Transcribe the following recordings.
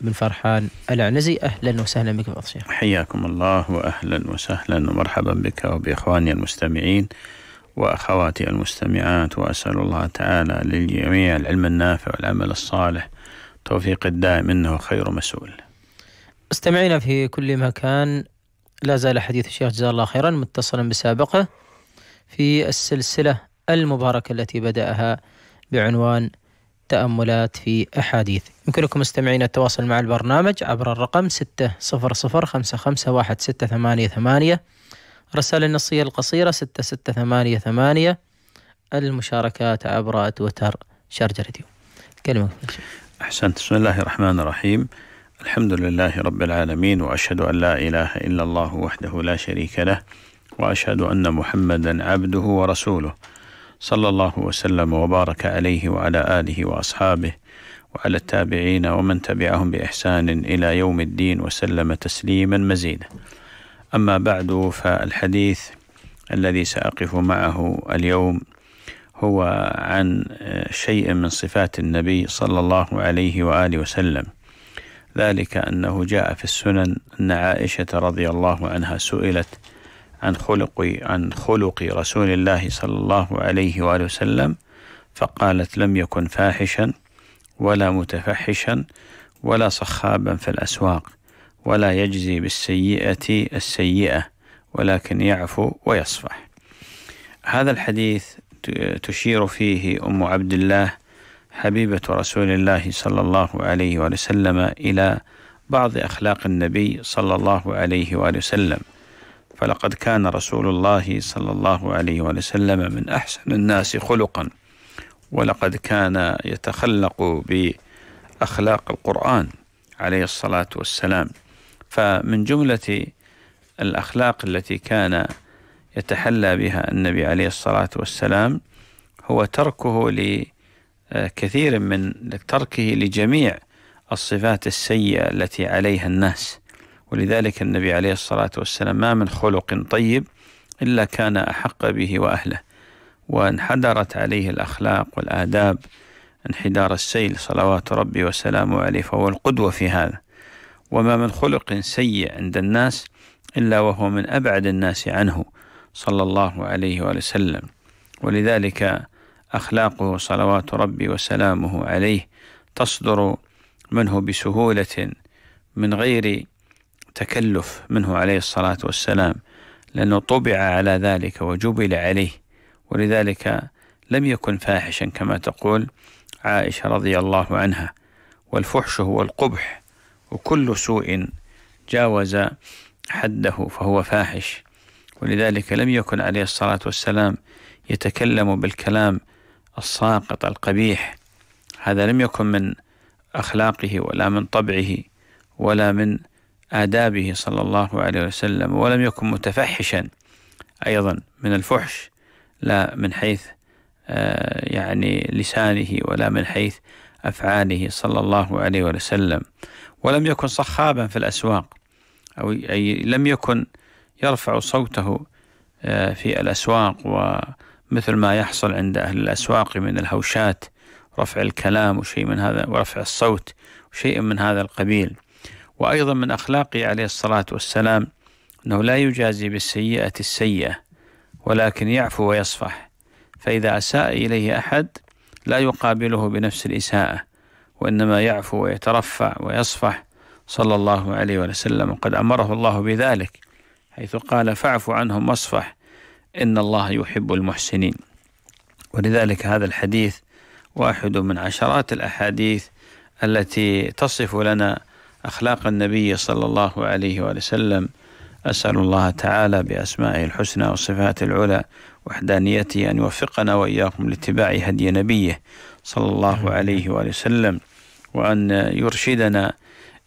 بن فرحان العنزي أهلا وسهلا بك فضل الشيخ حياكم الله وأهلا وسهلا ومرحبا بك وبإخواني المستمعين وأخواتي المستمعات وأسأل الله تعالى للجميع العلم النافع والعمل الصالح توفيق الدائم إنه خير مسؤول استمعينا في كل مكان لا زال حديث الشيخ جزاه الله خيرا متصلا بسابقه في السلسلة المباركة التي بدأها بعنوان تأملات في أحاديث يمكنكم مستمعين التواصل مع البرنامج عبر الرقم 600551688 رسالة النصية القصيرة 6688 المشاركات عبر تويتر شارج راديو كلمة أحسنت بسم الله الرحمن الرحيم الحمد لله رب العالمين وأشهد أن لا إله إلا الله وحده لا شريك له وأشهد أن محمدا عبده ورسوله صلى الله وسلم وبارك عليه وعلى آله وأصحابه وعلى التابعين ومن تبعهم بإحسان إلى يوم الدين وسلم تسليما مزيدا أما بعد فالحديث الذي سأقف معه اليوم هو عن شيء من صفات النبي صلى الله عليه وآله وسلم ذلك أنه جاء في السنن أن عائشة رضي الله عنها سئلت عن خلق عن خلق رسول الله صلى الله عليه وآله وسلم فقالت لم يكن فاحشا ولا متفحشا ولا صخابا في الأسواق ولا يجزي بالسيئة السيئة ولكن يعفو ويصفح هذا الحديث تشير فيه أم عبد الله حبيبة رسول الله صلى الله عليه وسلم إلى بعض أخلاق النبي صلى الله عليه وسلم فلقد كان رسول الله صلى الله عليه وسلم من أحسن الناس خلقا ولقد كان يتخلق بأخلاق القرآن عليه الصلاة والسلام فمن جملة الأخلاق التي كان يتحلى بها النبي عليه الصلاة والسلام هو تركه لكثير من تركه لجميع الصفات السيئة التي عليها الناس ولذلك النبي عليه الصلاة والسلام ما من خلق طيب إلا كان أحق به وأهله وانحدرت عليه الأخلاق والآداب انحدار السيل صلوات ربي وسلامه عليه فهو القدوة في هذا وما من خلق سيء عند الناس إلا وهو من أبعد الناس عنه صلى الله عليه وآله وسلم ولذلك أخلاقه صلوات ربي وسلامه عليه تصدر منه بسهولة من غير تكلف منه عليه الصلاة والسلام لأنه طبع على ذلك وجبل عليه ولذلك لم يكن فاحشا كما تقول عائشة رضي الله عنها والفحش هو القبح وكل سوء جاوز حده فهو فاحش ولذلك لم يكن عليه الصلاة والسلام يتكلم بالكلام الساقط القبيح هذا لم يكن من أخلاقه ولا من طبعه ولا من آدابه صلى الله عليه وسلم ولم يكن متفحشا أيضا من الفحش لا من حيث آه، يعني لسانه ولا من حيث أفعاله صلى الله عليه وسلم ولم يكن صخابا في الأسواق أو أي لم يكن يرفع صوته آه، في الأسواق ومثل ما يحصل عند أهل الأسواق من الهوشات رفع الكلام وشيء من هذا ورفع الصوت وشيء من هذا القبيل وأيضا من أخلاقه عليه الصلاة والسلام أنه لا يجازي بالسيئة السيئة ولكن يعفو ويصفح فإذا أساء إليه أحد لا يقابله بنفس الإساءة وإنما يعفو ويترفع ويصفح صلى الله عليه وسلم وقد أمره الله بذلك حيث قال فاعف عنهم واصفح إن الله يحب المحسنين ولذلك هذا الحديث واحد من عشرات الأحاديث التي تصف لنا أخلاق النبي صلى الله عليه وآله وسلم أسأل الله تعالى بأسمائه الحسنى وصفاته العلى وحدانيته أن يوفقنا وإياكم لاتباع هدي نبيه صلى الله عليه وآله وسلم وأن يرشدنا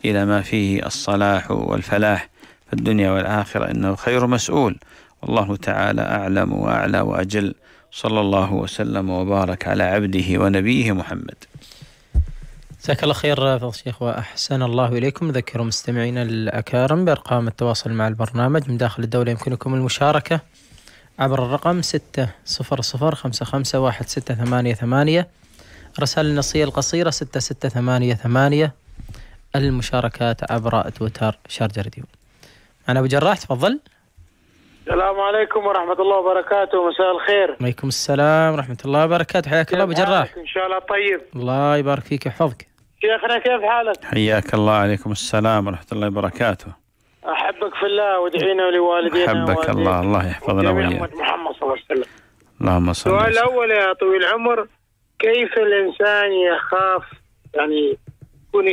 إلى ما فيه الصلاح والفلاح في الدنيا والآخرة إنه خير مسؤول والله تعالى أعلم وأعلى وأجل صلى الله وسلم وبارك على عبده ونبيه محمد جزاك الله خير فضل الشيخ واحسن الله اليكم ذكروا مستمعينا الاكارم بارقام التواصل مع البرنامج من داخل الدوله يمكنكم المشاركه عبر الرقم ستة صفر صفر خمسة خمسة واحد ستة ثمانية ثمانية رسائل النصية القصيرة ستة ستة ثمانية ثمانية المشاركات عبر تويتر شارجة راديو أنا أبو جراح تفضل السلام عليكم ورحمة الله وبركاته مساء الخير وعليكم السلام ورحمة الله وبركاته حياك الله أبو جراح إن شاء الله طيب الله يبارك فيك ويحفظك شيخنا كيف حالك؟ حياك الله عليكم السلام ورحمة الله وبركاته أحبك في الله وادعينا لوالدينا أحبك الله الله يحفظنا وياك. محمد صلى الله عليه وسلم اللهم صل السؤال الأول يا طويل العمر كيف الإنسان يخاف يعني يكون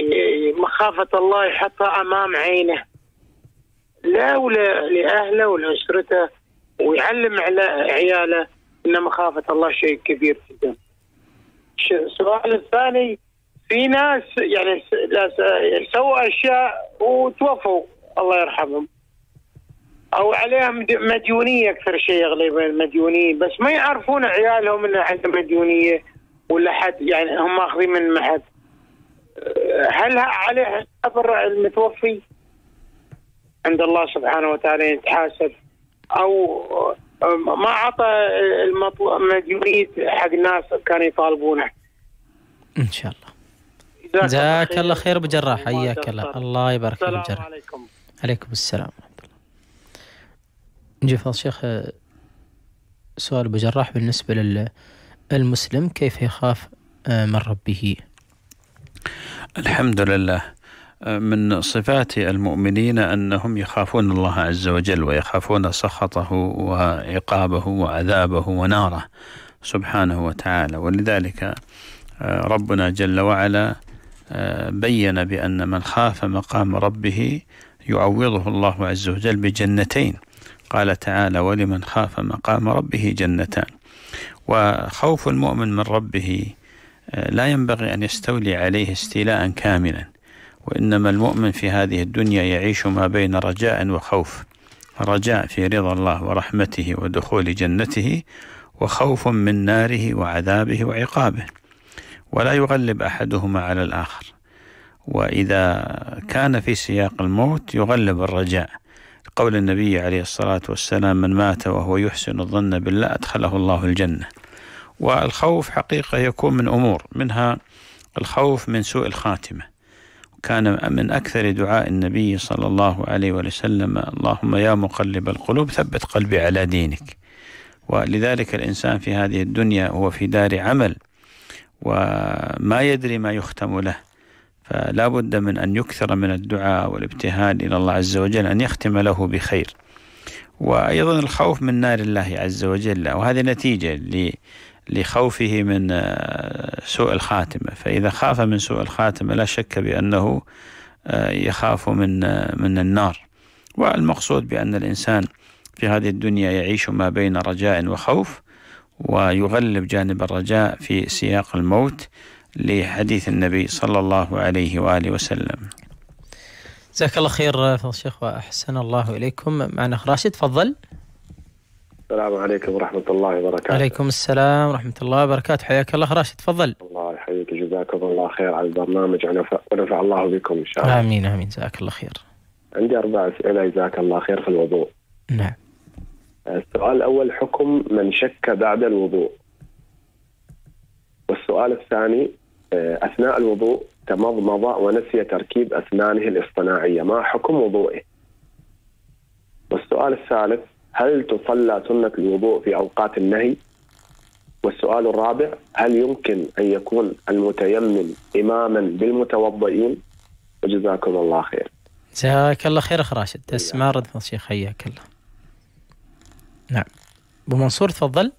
مخافة الله يحطها أمام عينه لا ولا لأهله ولأسرته ويعلم على عياله أن مخافة الله شيء كبير جدا السؤال الثاني في يعني ناس يعني سووا اشياء وتوفوا الله يرحمهم او عليهم مديونيه اكثر شيء اغلب المديونيين بس ما يعرفون عيالهم انه عندهم مديونيه ولا حد يعني هم ماخذين من محد هل عليه قبر المتوفي عند الله سبحانه وتعالى يتحاسب او ما اعطى المديونيه حق الناس كانوا يطالبونه ان شاء الله جزاك الله خير ابو جراح حياك الله الله يبارك فيك السلام عليكم عليكم السلام نجي فضل الشيخ سؤال ابو جراح بالنسبه للمسلم كيف يخاف آه، من ربه الحمد لله آه، من صفات المؤمنين انهم يخافون الله عز وجل ويخافون سخطه وعقابه وعذابه وناره سبحانه وتعالى ولذلك آه، ربنا جل وعلا بين بأن من خاف مقام ربه يعوضه الله عز وجل بجنتين قال تعالى ولمن خاف مقام ربه جنتان وخوف المؤمن من ربه آه، لا ينبغي أن يستولي عليه استيلاء كاملا وإنما المؤمن في هذه الدنيا يعيش ما بين رجاء وخوف رجاء في رضا الله ورحمته ودخول جنته وخوف من ناره وعذابه وعقابه ولا يغلب أحدهما على الآخر وإذا كان في سياق الموت يغلب الرجاء قول النبي عليه الصلاة والسلام من مات وهو يحسن الظن بالله أدخله الله الجنة والخوف حقيقة يكون من أمور منها الخوف من سوء الخاتمة كان من أكثر دعاء النبي صلى الله عليه وسلم اللهم يا مقلب القلوب ثبت قلبي على دينك ولذلك الإنسان في هذه الدنيا هو في دار عمل وما يدري ما يختم له فلا بد من أن يكثر من الدعاء والابتهال إلى الله عز وجل أن يختم له بخير وأيضا الخوف من نار الله عز وجل وهذه نتيجة لخوفه من آه، سوء الخاتمة فإذا خاف من سوء الخاتمة لا شك بأنه آه، يخاف من آه، من النار والمقصود بأن الإنسان في هذه الدنيا يعيش ما بين رجاء وخوف ويغلب جانب الرجاء في سياق الموت لحديث النبي صلى الله عليه وآله وسلم جزاك الله خير فضل الشيخ وأحسن الله إليكم معنا راشد تفضل السلام عليكم ورحمة الله وبركاته عليكم السلام ورحمة الله وبركاته حياك الله راشد تفضل الله يحييك جزاكم الله خير على البرنامج ونفع الله بكم إن شاء الله آمين آمين جزاك الله خير عندي أربع أسئلة جزاك الله خير في الوضوء نعم السؤال الأول حكم من شك بعد الوضوء والسؤال الثاني آه، أثناء الوضوء تمضمض ونسي تركيب أسنانه الاصطناعية ما حكم وضوئه والسؤال الثالث هل تصلى سنة الوضوء في أوقات النهي والسؤال الرابع هل يمكن أن يكون المتيمم إماما بالمتوضئين وجزاكم الله خير جزاك الله خير أخ راشد اسمع رد شيخ حياك الله نعم ابو منصور تفضل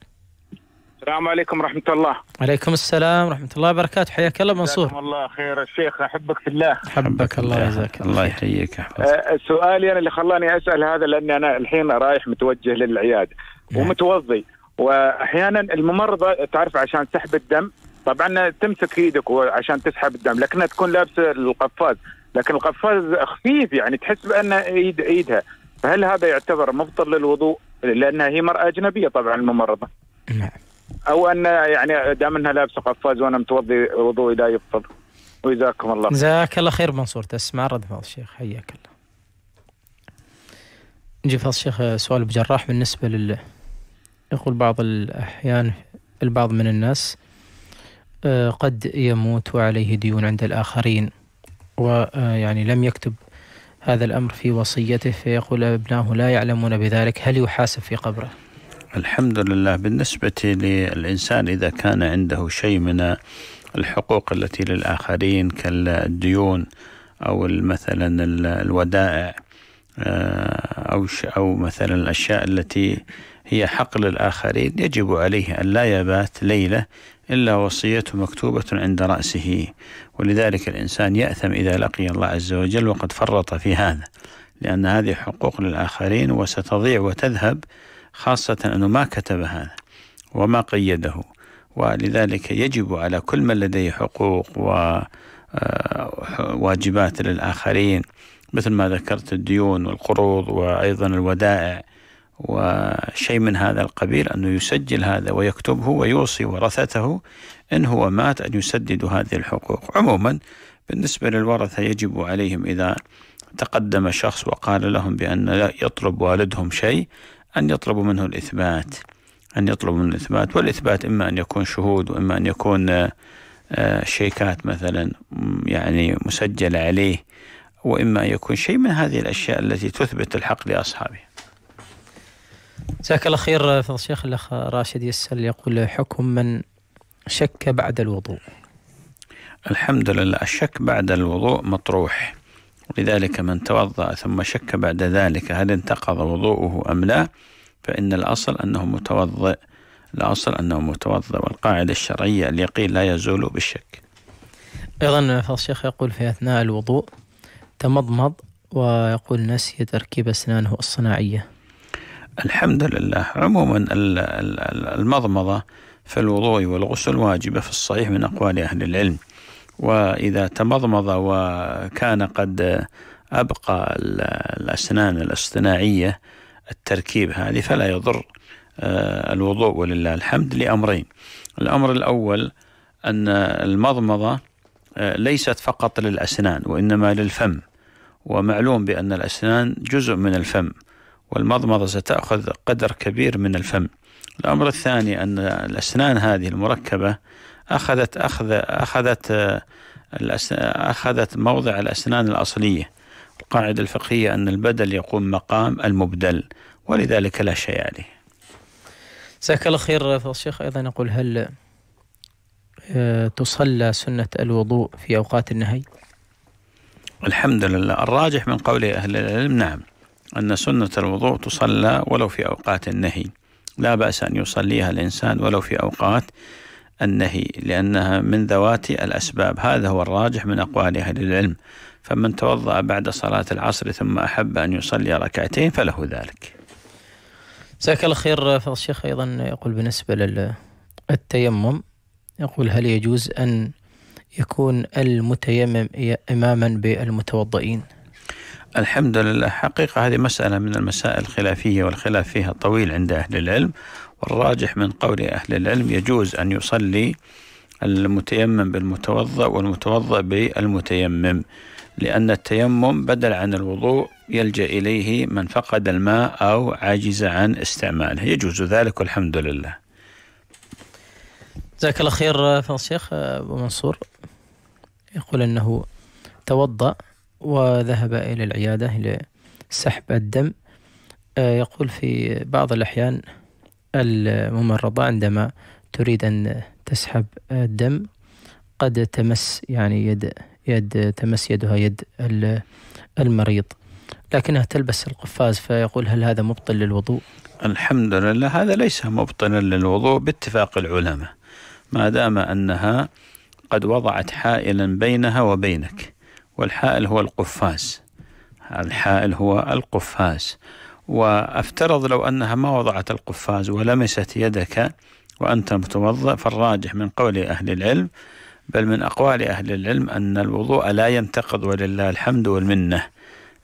السلام عليكم ورحمة الله. وعليكم السلام ورحمة الله وبركاته، حياك الله منصور. الله خير الشيخ أحبك في الله. أحبك الله يجزاك الله يحييك أه، سؤالي يعني أنا اللي خلاني أسأل هذا لأني أنا الحين رايح متوجه للعيادة نعم. ومتوضي وأحيانا الممرضة تعرف عشان سحب الدم طبعا تمسك ايدك عشان تسحب الدم لكنها تكون لابسة القفاز لكن القفاز خفيف يعني تحس بأن إيد إيدها فهل هذا يعتبر مبطل للوضوء؟ لانها هي مراه اجنبيه طبعا الممرضه نعم او ان يعني دام انها لابسه قفاز وانا متوضي وضوئي لا يفضل وجزاكم الله جزاك الله خير منصور تسمع رد فضل الشيخ حياك الله نجي فضل الشيخ آه، سؤال بجراح بالنسبه لل يقول بعض الاحيان البعض من الناس آه، قد يموت وعليه ديون عند الآخرين ويعني آه، لم يكتب هذا الأمر في وصيته فيقول أبناه لا يعلمون بذلك هل يحاسب في قبره؟ الحمد لله بالنسبة للإنسان إذا كان عنده شيء من الحقوق التي للآخرين كالديون أو مثلا الودائع آه، أو أو مثلا الأشياء التي هي حقل الآخرين يجب عليه أن لا يبات ليلة إلا وصيته مكتوبة عند رأسه ولذلك الإنسان يأثم إذا لقي الله عز وجل وقد فرط في هذا لأن هذه حقوق للآخرين وستضيع وتذهب خاصة أنه ما كتب هذا وما قيده ولذلك يجب على كل من لديه حقوق وواجبات آه، للآخرين مثل ما ذكرت الديون والقروض وأيضا الودائع وشيء من هذا القبيل أنه يسجل هذا ويكتبه ويوصي ورثته إن هو مات أن يسددوا هذه الحقوق عموما بالنسبة للورثة يجب عليهم إذا تقدم شخص وقال لهم بأن لا يطلب والدهم شيء أن يطلبوا منه الإثبات أن يطلبوا منه الإثبات والإثبات إما أن يكون شهود وإما أن يكون آه، آه، شيكات مثلا يعني مسجلة عليه وإما أن يكون شيء من هذه الأشياء التي تثبت الحق لأصحابه جزاك الله خير فضل الشيخ الاخ راشد يسال يقول حكم من شك بعد الوضوء الحمد لله الشك بعد الوضوء مطروح لذلك من توضأ ثم شك بعد ذلك هل انتقض وضوءه أم لا فإن الأصل أنه متوضئ الأصل أنه متوضئ والقاعدة الشرعية اليقين لا يزول بالشك أيضا الشيخ يقول في أثناء الوضوء تمضمض ويقول نسي تركيب أسنانه الصناعية الحمد لله عموما المضمضة في الوضوء والغسل واجبة في الصحيح من أقوال أهل العلم وإذا تمضمض وكان قد أبقى الأسنان الاصطناعية التركيب هذه فلا يضر آه، الوضوء ولله الحمد لأمرين الأمر الأول أن المضمضة آه، ليست فقط للأسنان وإنما للفم ومعلوم بأن الأسنان جزء من الفم والمضمضة ستأخذ قدر كبير من الفم الأمر الثاني أن الأسنان هذه المركبة أخذت أخذ أخذت أخذت موضع الأسنان الأصلية القاعدة الفقهية أن البدل يقوم مقام المبدل ولذلك لا شيء عليه جزاك الله خير الشيخ أيضا يقول هل آه، تصلى سنة الوضوء في أوقات النهي الحمد لله الراجح من قول أهل العلم نعم أن سنة الوضوء تصلى ولو في أوقات النهي لا بأس أن يصليها الإنسان ولو في أوقات النهي لأنها من ذوات الأسباب هذا هو الراجح من أقوال أهل العلم فمن توضأ بعد صلاة العصر ثم أحب أن يصلي ركعتين فله ذلك جزاك الله خير فضل الشيخ أيضا يقول بالنسبة للتيمم يقول هل يجوز أن يكون المتيمم إماما بالمتوضئين الحمد لله حقيقة هذه مسألة من المسائل الخلافية والخلاف فيها طويل عند أهل العلم والراجح من قول أهل العلم يجوز أن يصلي المتيمم بالمتوضأ والمتوضأ بالمتيمم لأن التيمم بدل عن الوضوء يلجأ إليه من فقد الماء أو عاجز عن استعماله يجوز ذلك والحمد لله جزاك الله خير فضل الشيخ أبو منصور يقول أنه توضأ وذهب إلى العيادة لسحب الدم آه، يقول في بعض الأحيان الممرضة عندما تريد أن تسحب الدم قد تمس يعني يد يد تمس يدها يد المريض لكنها تلبس القفاز فيقول هل هذا مبطل للوضوء؟ الحمد لله هذا ليس مبطلا للوضوء باتفاق العلماء ما دام انها قد وضعت حائلا بينها وبينك والحائل هو القفاز الحائل هو القفاز وافترض لو أنها ما وضعت القفاز ولمست يدك وأنت متوضأ فالراجح من قول أهل العلم بل من أقوال أهل العلم أن الوضوء لا ينتقض ولله الحمد والمنة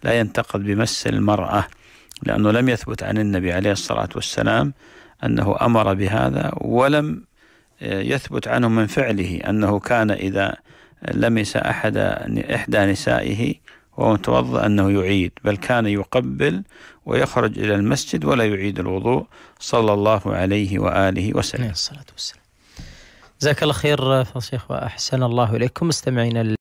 لا ينتقض بمس المرأة لأنه لم يثبت عن النبي عليه الصلاة والسلام أنه أمر بهذا ولم يثبت عنه من فعله أنه كان إذا لمس أحد إحدى نسائه وهو متوضأ أنه يعيد بل كان يقبل ويخرج إلى المسجد ولا يعيد الوضوء صلى الله عليه وآله وسلم عليه الصلاة والسلام جزاك الله خير شيخ وأحسن الله إليكم مستمعينا